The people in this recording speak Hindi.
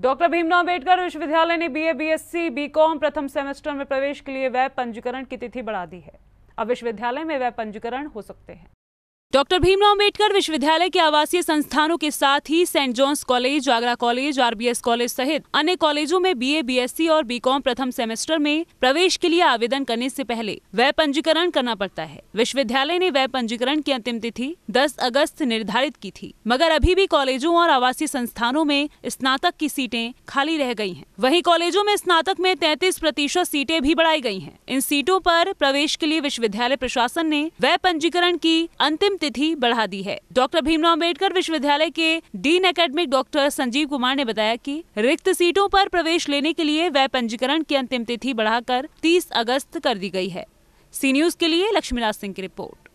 डॉक्टर भीमराव अम्बेडकर विश्वविद्यालय ने बीए बीएससी बीकॉम प्रथम सेमेस्टर में प्रवेश के लिए वेब पंजीकरण की तिथि बढ़ा दी है अब विश्वविद्यालय में वेब पंजीकरण हो सकते हैं डॉक्टर भीमराव अम्बेडकर विश्वविद्यालय के आवासीय संस्थानों के साथ ही Saint John's college Agra college RBS college सहित अन्य कॉलेजों में बीए, बीएससी और बीकॉम प्रथम सेमेस्टर में प्रवेश के लिए आवेदन करने से पहले वह पंजीकरण करना पड़ता है विश्वविद्यालय ने वह पंजीकरण की अंतिम तिथि 10 अगस्त निर्धारित की थी मगर अभी भी कॉलेजों और आवासीय संस्थानों में स्नातक की सीटें खाली रह गयी है वही कॉलेजों में स्नातक में तैतीस प्रतिशत सीटें भी बढ़ाई गयी है इन सीटों आरोप प्रवेश के लिए विश्वविद्यालय प्रशासन ने वह पंजीकरण की अंतिम तिथि बढ़ा दी है डॉक्टर भीमराव अम्बेडकर विश्वविद्यालय के dean academic doctor Sanjeev Kumar ने बताया कि रिक्त सीटों पर प्रवेश लेने के लिए वह पंजीकरण की अंतिम तिथि बढ़ाकर 30 अगस्त कर दी गई है सी न्यूज के लिए लक्ष्मीनाथ सिंह की रिपोर्ट